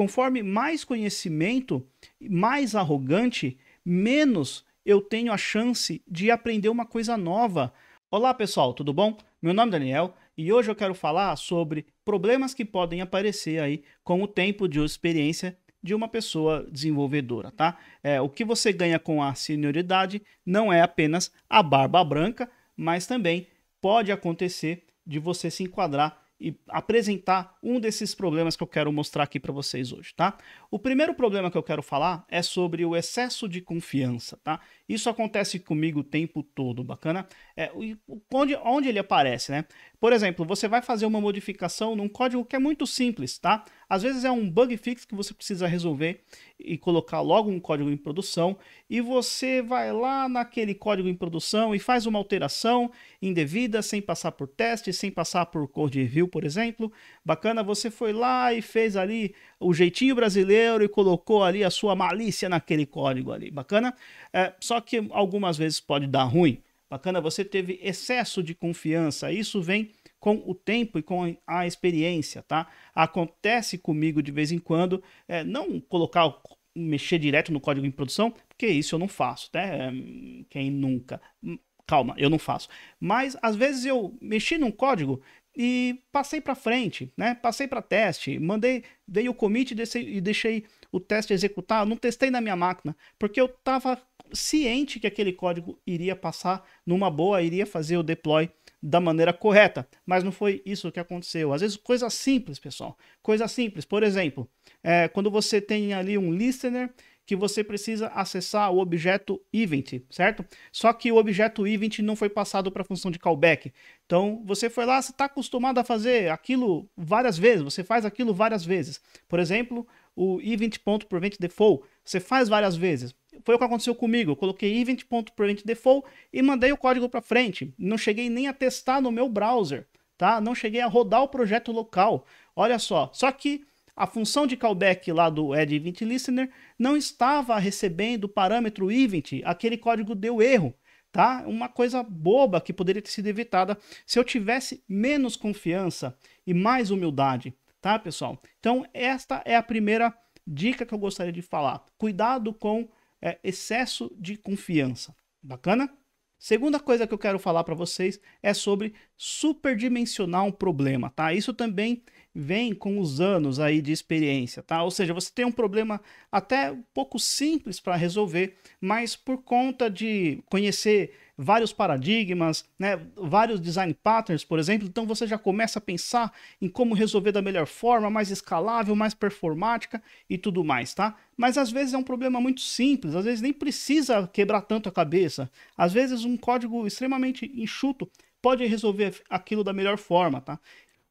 Conforme mais conhecimento, mais arrogante, menos eu tenho a chance de aprender uma coisa nova. Olá, pessoal, tudo bom? Meu nome é Daniel e hoje eu quero falar sobre problemas que podem aparecer aí com o tempo de experiência de uma pessoa desenvolvedora, tá? É, o que você ganha com a senioridade não é apenas a barba branca, mas também pode acontecer de você se enquadrar e apresentar um desses problemas que eu quero mostrar aqui para vocês hoje, tá? O primeiro problema que eu quero falar é sobre o excesso de confiança, tá? Isso acontece comigo o tempo todo, bacana? É, onde, onde ele aparece, né? Por exemplo, você vai fazer uma modificação num código que é muito simples, tá? Às vezes é um bug fix que você precisa resolver e colocar logo um código em produção, e você vai lá naquele código em produção e faz uma alteração indevida, sem passar por teste, sem passar por code review, por exemplo. Bacana, você foi lá e fez ali o jeitinho brasileiro e colocou ali a sua malícia naquele código ali, bacana? É, só que algumas vezes pode dar ruim. Bacana, você teve excesso de confiança. Isso vem com o tempo e com a experiência, tá? Acontece comigo de vez em quando, é, não colocar, mexer direto no código em produção, porque isso eu não faço, né? É, quem nunca? Hum, calma, eu não faço. Mas às vezes eu mexi num código e passei para frente, né? Passei para teste, mandei, dei o commit e deixei, e deixei o teste executar. não testei na minha máquina, porque eu tava ciente que aquele código iria passar numa boa, iria fazer o deploy da maneira correta. Mas não foi isso que aconteceu. Às vezes, coisa simples, pessoal. Coisa simples. Por exemplo, é, quando você tem ali um listener que você precisa acessar o objeto event, certo? Só que o objeto event não foi passado para a função de callback. Então, você foi lá, você está acostumado a fazer aquilo várias vezes, você faz aquilo várias vezes. Por exemplo, o event.prevent default, você faz várias vezes foi o que aconteceu comigo. Eu coloquei event.preventDefault e mandei o código para frente. Não cheguei nem a testar no meu browser, tá? Não cheguei a rodar o projeto local. Olha só, só que a função de callback lá do Add Event Listener não estava recebendo o parâmetro event, aquele código deu erro, tá? Uma coisa boba que poderia ter sido evitada se eu tivesse menos confiança e mais humildade, tá, pessoal? Então, esta é a primeira dica que eu gostaria de falar. Cuidado com é excesso de confiança. Bacana? Segunda coisa que eu quero falar para vocês é sobre superdimensionar um problema, tá? Isso também vem com os anos aí de experiência, tá? Ou seja, você tem um problema até um pouco simples para resolver, mas por conta de conhecer vários paradigmas, né, vários design patterns, por exemplo. Então você já começa a pensar em como resolver da melhor forma, mais escalável, mais performática e tudo mais, tá? Mas às vezes é um problema muito simples, às vezes nem precisa quebrar tanto a cabeça. Às vezes um código extremamente enxuto pode resolver aquilo da melhor forma, tá?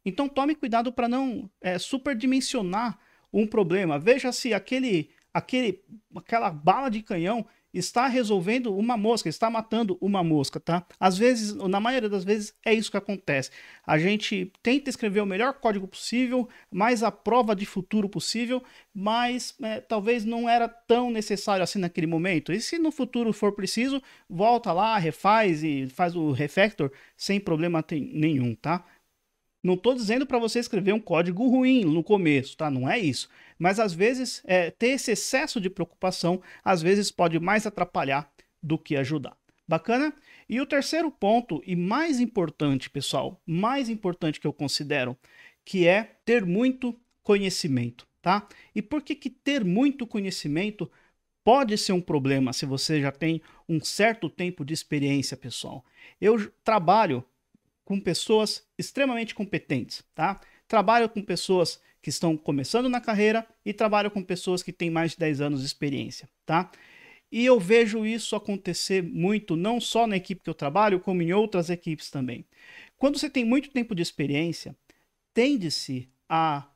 Então tome cuidado para não é, superdimensionar um problema. Veja se aquele, aquele, aquela bala de canhão está resolvendo uma mosca, está matando uma mosca, tá? Às vezes, na maioria das vezes, é isso que acontece. A gente tenta escrever o melhor código possível, mais a prova de futuro possível, mas é, talvez não era tão necessário assim naquele momento. E se no futuro for preciso, volta lá, refaz e faz o refactor sem problema nenhum, tá? Não estou dizendo para você escrever um código ruim no começo, tá? Não é isso. Mas às vezes é, ter esse excesso de preocupação às vezes pode mais atrapalhar do que ajudar. Bacana? E o terceiro ponto, e mais importante, pessoal, mais importante que eu considero, que é ter muito conhecimento, tá? E por que, que ter muito conhecimento pode ser um problema se você já tem um certo tempo de experiência, pessoal? Eu trabalho com pessoas extremamente competentes, tá? Trabalho com pessoas que estão começando na carreira e trabalho com pessoas que têm mais de 10 anos de experiência, tá? E eu vejo isso acontecer muito, não só na equipe que eu trabalho, como em outras equipes também. Quando você tem muito tempo de experiência, tende-se a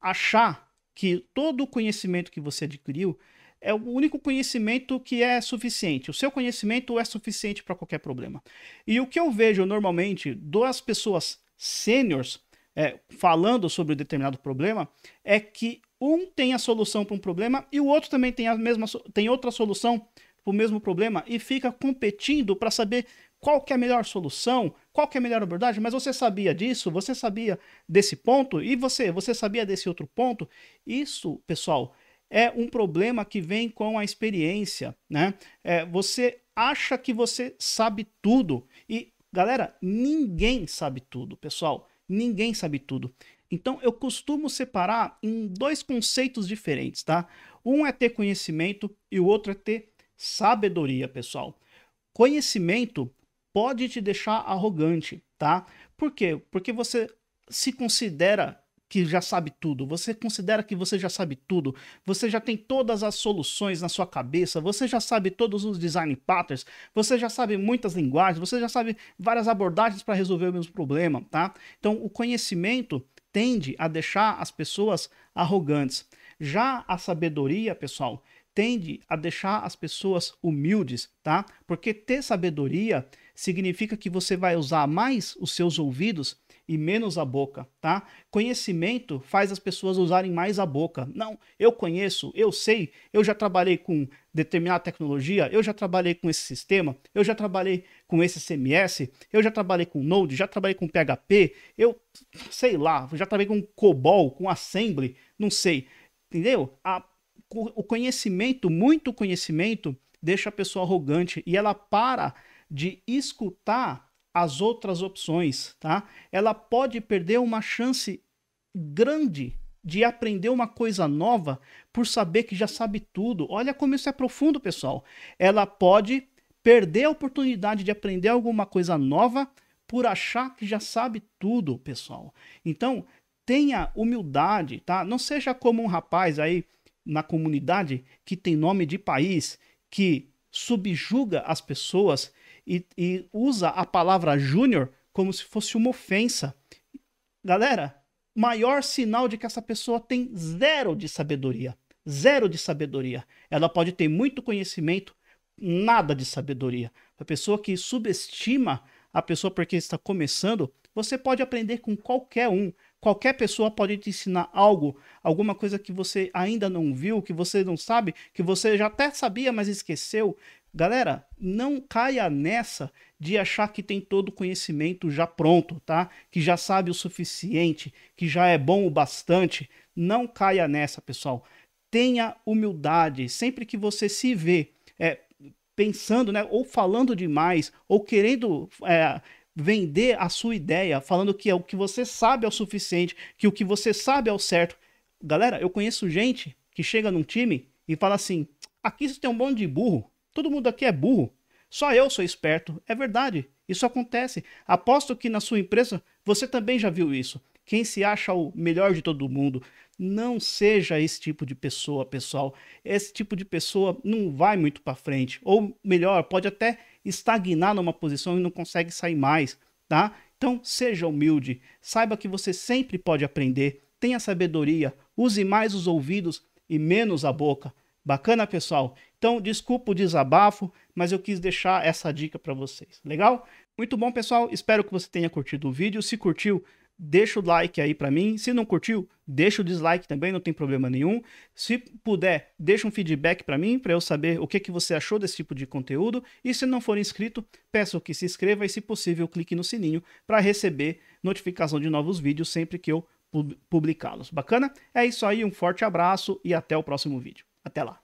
achar que todo o conhecimento que você adquiriu é o único conhecimento que é suficiente. O seu conhecimento é suficiente para qualquer problema. E o que eu vejo normalmente das pessoas sêniores é, falando sobre um determinado problema é que um tem a solução para um problema e o outro também tem a mesma tem outra solução para o mesmo problema e fica competindo para saber qual que é a melhor solução, qual que é a melhor abordagem, mas você sabia disso, você sabia desse ponto e você, você sabia desse outro ponto. Isso, pessoal, é um problema que vem com a experiência, né? É, você acha que você sabe tudo e, galera, ninguém sabe tudo, pessoal. Ninguém sabe tudo. Então, eu costumo separar em dois conceitos diferentes, tá? Um é ter conhecimento e o outro é ter sabedoria, pessoal. Conhecimento pode te deixar arrogante, tá? Por quê? Porque você se considera que já sabe tudo, você considera que você já sabe tudo, você já tem todas as soluções na sua cabeça, você já sabe todos os design patterns, você já sabe muitas linguagens, você já sabe várias abordagens para resolver o mesmo problema, tá? Então, o conhecimento tende a deixar as pessoas arrogantes. Já a sabedoria, pessoal, tende a deixar as pessoas humildes, tá? Porque ter sabedoria significa que você vai usar mais os seus ouvidos e menos a boca, tá? Conhecimento faz as pessoas usarem mais a boca. Não, eu conheço, eu sei, eu já trabalhei com determinada tecnologia, eu já trabalhei com esse sistema, eu já trabalhei com esse CMS, eu já trabalhei com Node, já trabalhei com PHP, eu sei lá, já trabalhei com COBOL, com Assembly, não sei. Entendeu? A, o conhecimento, muito conhecimento, deixa a pessoa arrogante e ela para de escutar as outras opções, tá? Ela pode perder uma chance grande de aprender uma coisa nova por saber que já sabe tudo. Olha como isso é profundo, pessoal. Ela pode perder a oportunidade de aprender alguma coisa nova por achar que já sabe tudo, pessoal. Então, tenha humildade, tá? Não seja como um rapaz aí na comunidade que tem nome de país, que subjuga as pessoas e, e usa a palavra júnior como se fosse uma ofensa. Galera, maior sinal de que essa pessoa tem zero de sabedoria. Zero de sabedoria. Ela pode ter muito conhecimento, nada de sabedoria. A pessoa que subestima a pessoa porque está começando, você pode aprender com qualquer um. Qualquer pessoa pode te ensinar algo, alguma coisa que você ainda não viu, que você não sabe, que você já até sabia, mas esqueceu. Galera, não caia nessa de achar que tem todo o conhecimento já pronto, tá? Que já sabe o suficiente, que já é bom o bastante. Não caia nessa, pessoal. Tenha humildade. Sempre que você se vê é, pensando, né, ou falando demais, ou querendo é, vender a sua ideia, falando que é o que você sabe é o suficiente, que o que você sabe é o certo. Galera, eu conheço gente que chega num time e fala assim: aqui você tem um bando de burro Todo mundo aqui é burro. Só eu sou esperto. É verdade. Isso acontece. Aposto que na sua empresa você também já viu isso. Quem se acha o melhor de todo mundo. Não seja esse tipo de pessoa, pessoal. Esse tipo de pessoa não vai muito para frente. Ou melhor, pode até estagnar numa posição e não consegue sair mais, tá? Então, seja humilde. Saiba que você sempre pode aprender. Tenha sabedoria. Use mais os ouvidos e menos a boca. Bacana, pessoal? Então, desculpa o desabafo, mas eu quis deixar essa dica para vocês. Legal? Muito bom, pessoal. Espero que você tenha curtido o vídeo. Se curtiu, deixa o like aí para mim. Se não curtiu, deixa o dislike também, não tem problema nenhum. Se puder, deixa um feedback para mim, para eu saber o que, que você achou desse tipo de conteúdo. E se não for inscrito, peço que se inscreva e, se possível, clique no sininho para receber notificação de novos vídeos sempre que eu publicá-los. Bacana? É isso aí, um forte abraço e até o próximo vídeo. Até lá.